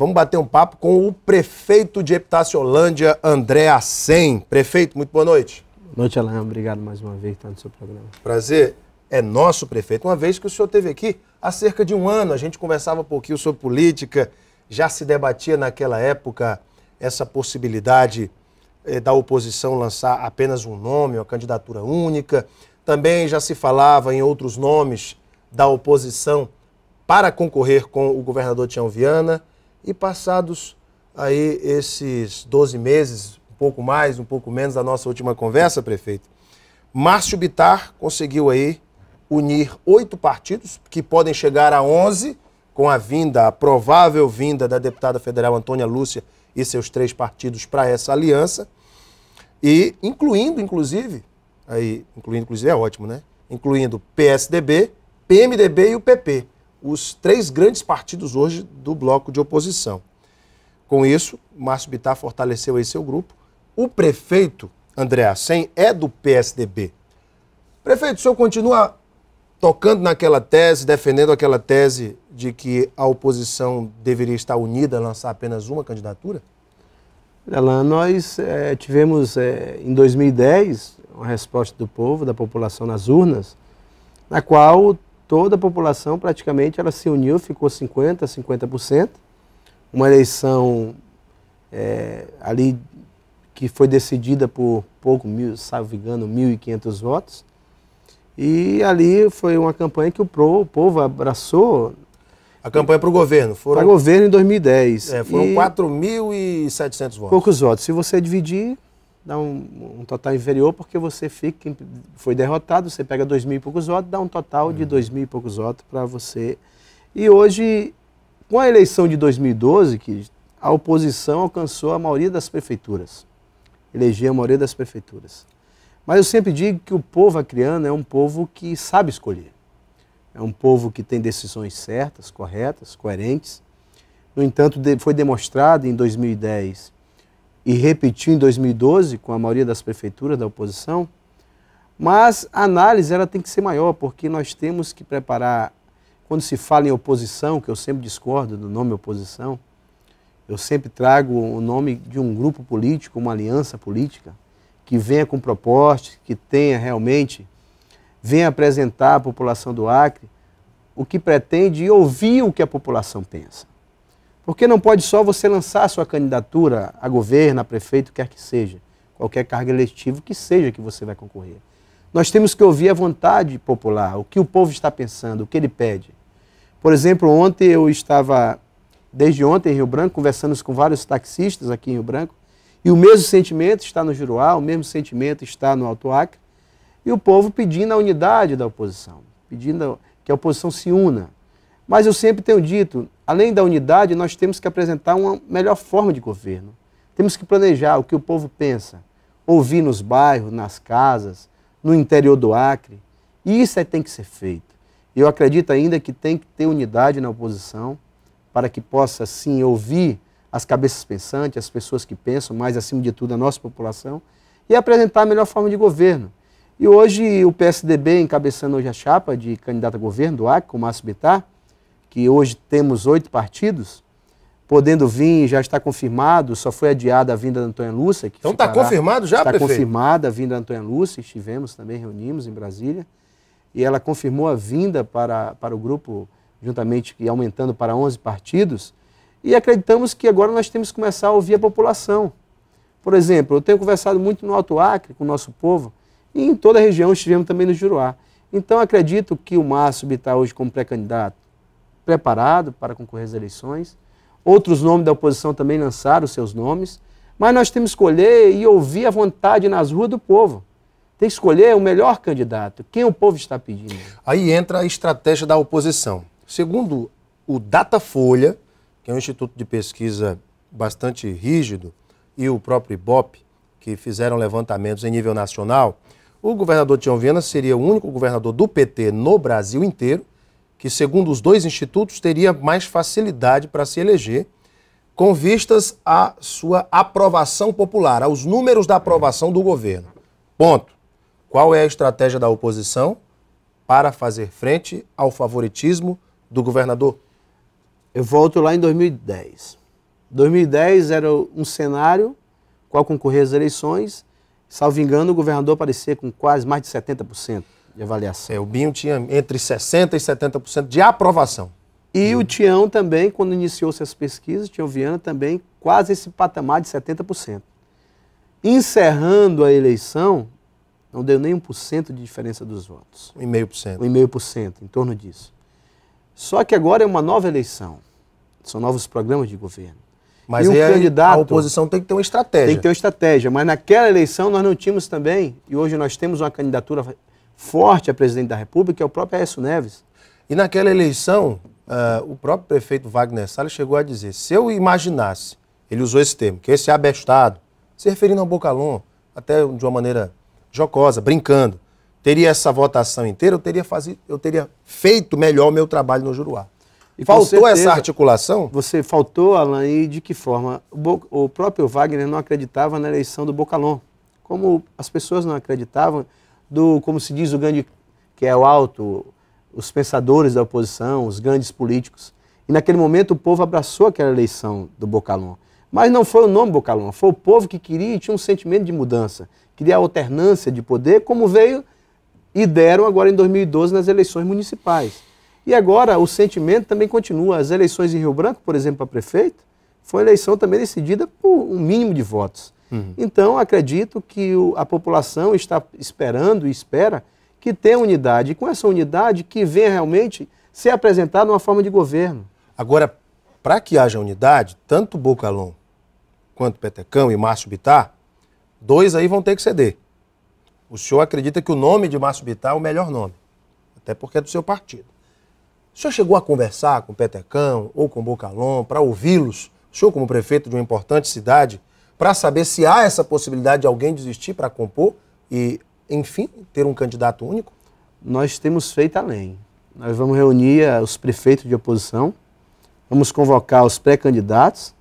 Vamos bater um papo com o prefeito de Epitaciolândia, André Assen, Prefeito, muito boa noite. Boa noite, Alain. Obrigado mais uma vez por tá, estar no seu programa. Prazer é nosso, prefeito. Uma vez que o senhor esteve aqui há cerca de um ano, a gente conversava um pouquinho sobre política, já se debatia naquela época essa possibilidade eh, da oposição lançar apenas um nome, uma candidatura única. Também já se falava em outros nomes da oposição para concorrer com o governador Tião Viana. E passados aí esses 12 meses, um pouco mais, um pouco menos da nossa última conversa, prefeito, Márcio Bitar conseguiu aí unir oito partidos, que podem chegar a 11, com a vinda, a provável vinda da deputada federal Antônia Lúcia e seus três partidos para essa aliança, e incluindo, inclusive, aí, incluindo, inclusive é ótimo, né? Incluindo PSDB, PMDB e o PP os três grandes partidos hoje do bloco de oposição. Com isso, Márcio Bittar fortaleceu aí seu grupo. O prefeito André Assen, é do PSDB. Prefeito, o senhor continua tocando naquela tese, defendendo aquela tese de que a oposição deveria estar unida, lançar apenas uma candidatura? Alain, nós é, tivemos é, em 2010 uma resposta do povo, da população nas urnas, na qual toda a população praticamente ela se uniu, ficou 50%, 50%. Uma eleição é, ali que foi decidida por pouco, mil, salvo engano, 1.500 votos. E ali foi uma campanha que o, pro, o povo abraçou. A campanha para o governo? Para o governo em 2010. É, foram 4.700 votos. Poucos votos. Se você dividir, dá um, um, total inferior, porque você fica, foi derrotado, você pega dois mil e poucos votos, dá um total de uhum. dois mil e poucos votos para você. E hoje, com a eleição de 2012, que a oposição alcançou a maioria das prefeituras, elegeu a maioria das prefeituras. Mas eu sempre digo que o povo acriano é um povo que sabe escolher. É um povo que tem decisões certas, corretas, coerentes. No entanto, foi demonstrado em 2010 e repetiu em 2012 com a maioria das prefeituras da oposição, mas a análise ela tem que ser maior, porque nós temos que preparar, quando se fala em oposição, que eu sempre discordo do nome oposição, eu sempre trago o nome de um grupo político, uma aliança política, que venha com propostas, que tenha realmente, venha apresentar à população do Acre o que pretende e ouvir o que a população pensa. Porque não pode só você lançar a sua candidatura a governo, a prefeito, quer que seja, qualquer cargo eletivo que seja que você vai concorrer. Nós temos que ouvir a vontade popular, o que o povo está pensando, o que ele pede. Por exemplo, ontem eu estava, desde ontem em Rio Branco, conversando com vários taxistas aqui em Rio Branco, e o mesmo sentimento está no Juruá, o mesmo sentimento está no Alto Acre, e o povo pedindo a unidade da oposição, pedindo que a oposição se una. Mas eu sempre tenho dito, Além da unidade, nós temos que apresentar uma melhor forma de governo. Temos que planejar o que o povo pensa, ouvir nos bairros, nas casas, no interior do Acre. E isso tem que ser feito. Eu acredito ainda que tem que ter unidade na oposição para que possa, sim, ouvir as cabeças pensantes, as pessoas que pensam, mas, acima de tudo, a nossa população, e apresentar a melhor forma de governo. E hoje o PSDB, encabeçando hoje a chapa de candidato a governo do Acre, com o Márcio Bittar, que hoje temos oito partidos, podendo vir, já está confirmado, só foi adiada a vinda da Antônia Lúcia. então está confirmado já, Está prefeito? confirmada a vinda da Antônia Lúcia, estivemos também, reunimos em Brasília, e ela confirmou a vinda para, para o grupo, juntamente e aumentando para 11 partidos, e acreditamos que agora nós temos que começar a ouvir a população. Por exemplo, eu tenho conversado muito no Alto Acre com o nosso povo, e em toda a região estivemos também no Juruá. Então acredito que o Márcio Bittar hoje como pré-candidato, preparado para concorrer às eleições. Outros nomes da oposição também lançaram seus nomes. Mas nós temos que escolher e ouvir a vontade nas ruas do povo. Tem que escolher o melhor candidato, quem o povo está pedindo. Aí entra a estratégia da oposição. Segundo o Datafolha, que é um instituto de pesquisa bastante rígido, e o próprio IBOP, que fizeram levantamentos em nível nacional, o governador Tião Viana seria o único governador do PT no Brasil inteiro que, segundo os dois institutos, teria mais facilidade para se eleger, com vistas à sua aprovação popular, aos números da aprovação do governo. Ponto. Qual é a estratégia da oposição para fazer frente ao favoritismo do governador? Eu volto lá em 2010. 2010 era um cenário qual concorria às eleições, salvo engano, o governador aparecia com quase mais de 70% de avaliação. É, o Binho tinha entre 60% e 70% de aprovação. E hum. o Tião também, quando iniciou-se as pesquisas, Tião Viana também, quase esse patamar de 70%. Encerrando a eleição, não deu nem 1% de diferença dos votos. 1,5%. 1,5%, em torno disso. Só que agora é uma nova eleição. São novos programas de governo. Mas e um é candidato, a oposição tem que ter uma estratégia. Tem que ter uma estratégia. Mas naquela eleição nós não tínhamos também, e hoje nós temos uma candidatura forte a presidente da República, é o próprio Aécio Neves. E naquela eleição, uh, o próprio prefeito Wagner Salles chegou a dizer: se eu imaginasse, ele usou esse termo, que esse abestado, se referindo ao Bocalon, até de uma maneira jocosa, brincando, teria essa votação inteira, eu teria, fazido, eu teria feito melhor o meu trabalho no Juruá. E faltou certeza, essa articulação? Você faltou, Alain, e de que forma? O, o próprio Wagner não acreditava na eleição do Bocalon. Como as pessoas não acreditavam do, como se diz, o grande, que é o alto, os pensadores da oposição, os grandes políticos. E naquele momento o povo abraçou aquela eleição do Bocalon. Mas não foi o nome Bocalon, foi o povo que queria e tinha um sentimento de mudança, queria a alternância de poder, como veio e deram agora em 2012 nas eleições municipais. E agora o sentimento também continua. As eleições em Rio Branco, por exemplo, para prefeito, foi uma eleição também decidida por um mínimo de votos. Uhum. Então, acredito que o, a população está esperando e espera que tenha unidade. E com essa unidade que venha realmente ser apresentada uma forma de governo. Agora, para que haja unidade, tanto Bocalon quanto Petecão e Márcio Bitar, dois aí vão ter que ceder. O senhor acredita que o nome de Márcio Bitar é o melhor nome, até porque é do seu partido. O senhor chegou a conversar com Petecão ou com Bocalon para ouvi-los? O senhor, como prefeito de uma importante cidade, para saber se há essa possibilidade de alguém desistir para compor e, enfim, ter um candidato único? Nós temos feito além. Nós vamos reunir eh, os prefeitos de oposição, vamos convocar os pré-candidatos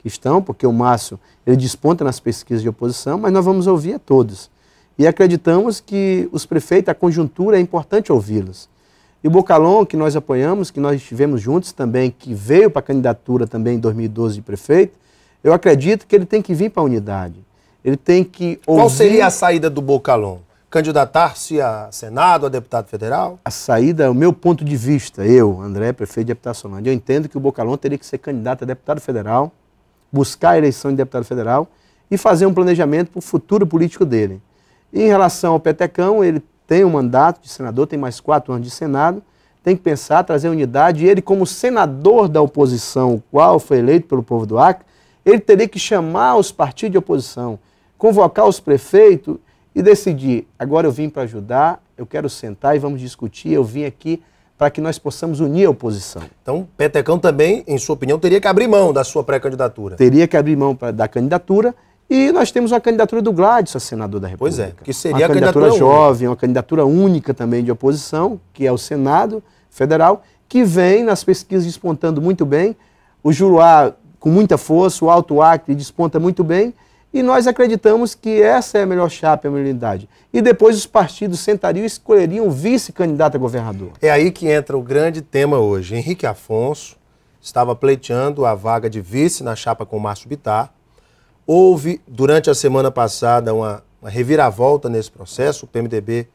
que estão, porque o Márcio ele desponta nas pesquisas de oposição, mas nós vamos ouvir a todos. E acreditamos que os prefeitos, a conjuntura, é importante ouvi-los. E o Bocalon, que nós apoiamos, que nós estivemos juntos também, que veio para a candidatura também em 2012 de prefeito, eu acredito que ele tem que vir para a unidade. Ele tem que ouvir... Qual seria a saída do Bocalon? Candidatar-se a Senado, a deputado federal? A saída, o meu ponto de vista, eu, André, prefeito de Habitacionante, eu entendo que o Bocalon teria que ser candidato a deputado federal, buscar a eleição de deputado federal e fazer um planejamento para o futuro político dele. E em relação ao Petecão, ele tem um mandato de senador, tem mais quatro anos de Senado, tem que pensar, trazer unidade. E ele, como senador da oposição, o qual foi eleito pelo povo do Acre, ele teria que chamar os partidos de oposição, convocar os prefeitos e decidir: agora eu vim para ajudar, eu quero sentar e vamos discutir, eu vim aqui para que nós possamos unir a oposição. Então, Petecão também, em sua opinião, teria que abrir mão da sua pré-candidatura. Teria que abrir mão pra, da candidatura. E nós temos uma candidatura do Gladys a senador da República. Pois é, que seria uma a candidatura, candidatura jovem, uma candidatura única também de oposição, que é o Senado Federal, que vem nas pesquisas despontando muito bem. O Juruá com muita força, o Alto Acre desponta muito bem, e nós acreditamos que essa é a melhor chapa, a melhor unidade. E depois os partidos sentariam e escolheriam o vice-candidato a governador. É aí que entra o grande tema hoje. Henrique Afonso estava pleiteando a vaga de vice na chapa com Márcio Bittar. Houve, durante a semana passada, uma, uma reviravolta nesse processo. O PMDB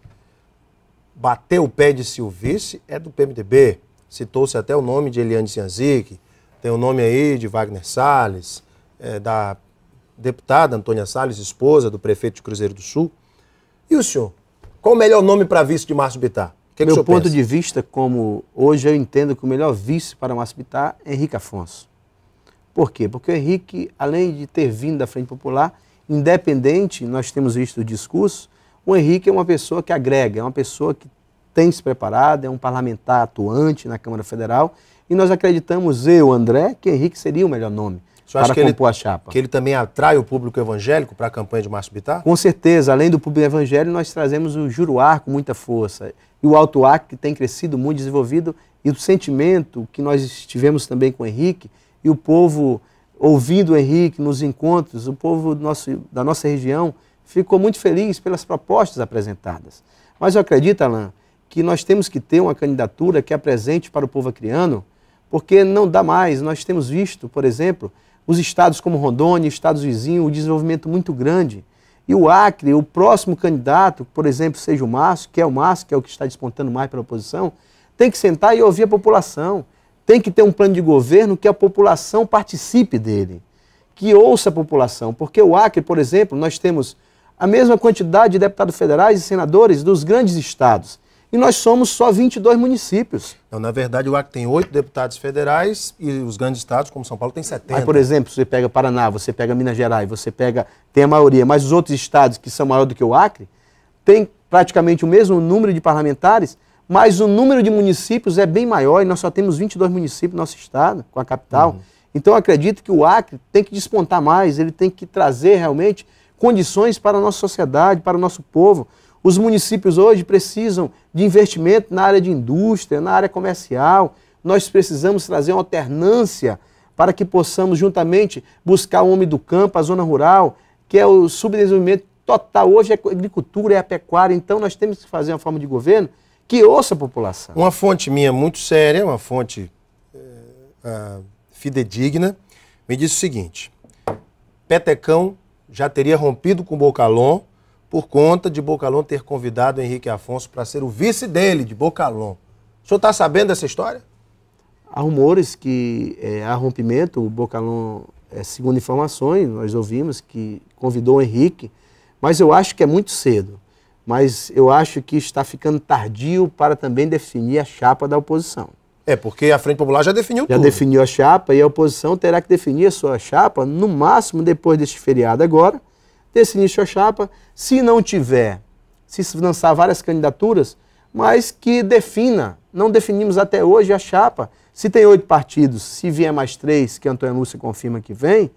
bateu o pé de se o vice é do PMDB. Citou-se até o nome de Eliane Cianzic, tem o nome aí de Wagner Salles, é, da deputada Antônia Salles, esposa do prefeito de Cruzeiro do Sul. E o senhor? Qual o melhor nome para vice de Márcio Bittar? Que Meu que ponto pensa? de vista, como hoje eu entendo que o melhor vice para Márcio Bittar é Henrique Afonso. Por quê? Porque o Henrique, além de ter vindo da Frente Popular, independente, nós temos visto o discurso, o Henrique é uma pessoa que agrega, é uma pessoa que tem se preparado, é um parlamentar atuante na Câmara Federal e nós acreditamos, eu, André, que Henrique seria o melhor nome para acha que compor ele, a chapa. Que ele também atrai o público evangélico para a campanha de Márcio Bittar? Com certeza. Além do público evangélico, nós trazemos o Juruá com muita força. E o Alto Acre, que tem crescido muito, desenvolvido. E o sentimento que nós tivemos também com o Henrique, e o povo ouvindo o Henrique nos encontros, o povo nosso, da nossa região ficou muito feliz pelas propostas apresentadas. Mas eu acredito, Alain, que nós temos que ter uma candidatura que apresente é para o povo acriano porque não dá mais. Nós temos visto, por exemplo, os estados como Rondônia, estados vizinhos, o um desenvolvimento muito grande. E o Acre, o próximo candidato, por exemplo, seja o Márcio, que é o Márcio, que é o que está despontando mais pela oposição, tem que sentar e ouvir a população. Tem que ter um plano de governo que a população participe dele, que ouça a população. Porque o Acre, por exemplo, nós temos a mesma quantidade de deputados federais e senadores dos grandes estados e nós somos só 22 municípios. Então, na verdade, o Acre tem oito deputados federais e os grandes estados, como São Paulo, tem 70. Aí, por exemplo, você pega Paraná, você pega Minas Gerais, você pega, tem a maioria, mas os outros estados que são maior do que o Acre, tem praticamente o mesmo número de parlamentares, mas o número de municípios é bem maior e nós só temos 22 municípios no nosso estado, com a capital. Uhum. Então, acredito que o Acre tem que despontar mais, ele tem que trazer realmente condições para a nossa sociedade, para o nosso povo. Os municípios hoje precisam de investimento na área de indústria, na área comercial. Nós precisamos trazer uma alternância para que possamos juntamente buscar o homem do campo, a zona rural, que é o subdesenvolvimento total. Hoje é a agricultura, é a pecuária, então nós temos que fazer uma forma de governo que ouça a população. Uma fonte minha muito séria, uma fonte uh, fidedigna, me disse o seguinte: Petecão já teria rompido com Bocalon por conta de Bocalon ter convidado Henrique Afonso para ser o vice dele, de Bocalon. O senhor está sabendo dessa história? Há rumores que é, há rompimento. O Bocalon, é, segundo informações, nós ouvimos que convidou o Henrique, mas eu acho que é muito cedo. Mas eu acho que está ficando tardio para também definir a chapa da oposição. É, porque a Frente Popular já definiu já tudo. Já definiu a chapa e a oposição terá que definir a sua chapa, no máximo depois deste feriado agora, desse início a chapa, se não tiver, se lançar várias candidaturas, mas que defina, não definimos até hoje a chapa. Se tem oito partidos, se vier mais três, que Antônio Lúcia confirma que vem,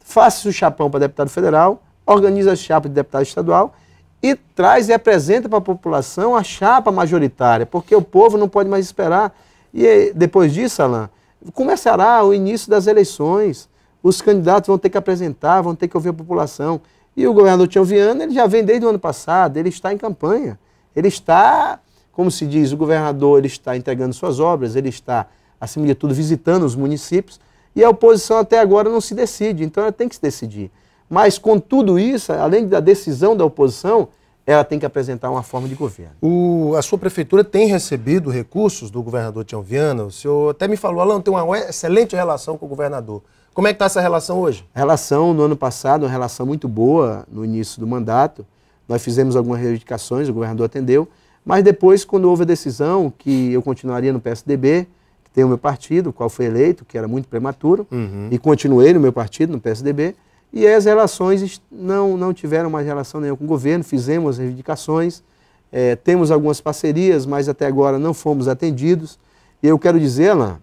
faça o chapão para deputado federal, organiza a chapa de deputado estadual e traz e apresenta para a população a chapa majoritária, porque o povo não pode mais esperar. E depois disso, Alain, começará o início das eleições. Os candidatos vão ter que apresentar, vão ter que ouvir a população. E o governador Tião Viana, ele já vem desde o ano passado, ele está em campanha. Ele está, como se diz, o governador ele está entregando suas obras, ele está, acima de tudo, visitando os municípios. E a oposição até agora não se decide, então ela tem que se decidir. Mas com tudo isso, além da decisão da oposição, ela tem que apresentar uma forma de governo. O, a sua prefeitura tem recebido recursos do governador Tião Viana? O senhor até me falou, Alan, tem uma excelente relação com o governador. Como é que está essa relação hoje? A relação no ano passado, uma relação muito boa no início do mandato. Nós fizemos algumas reivindicações, o governador atendeu, mas depois, quando houve a decisão que eu continuaria no PSDB, que tem o meu partido, qual foi eleito, que era muito prematuro, uhum. e continuei no meu partido, no PSDB, e as relações não, não tiveram mais relação nenhuma com o governo, fizemos as reivindicações, é, temos algumas parcerias, mas até agora não fomos atendidos. E eu quero dizer, Alain,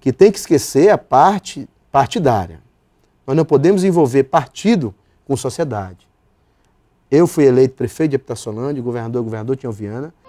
que tem que esquecer a parte partidária. Nós não podemos envolver partido com sociedade. Eu fui eleito prefeito de Habitacionândia, governador, governador Tinhão Viana,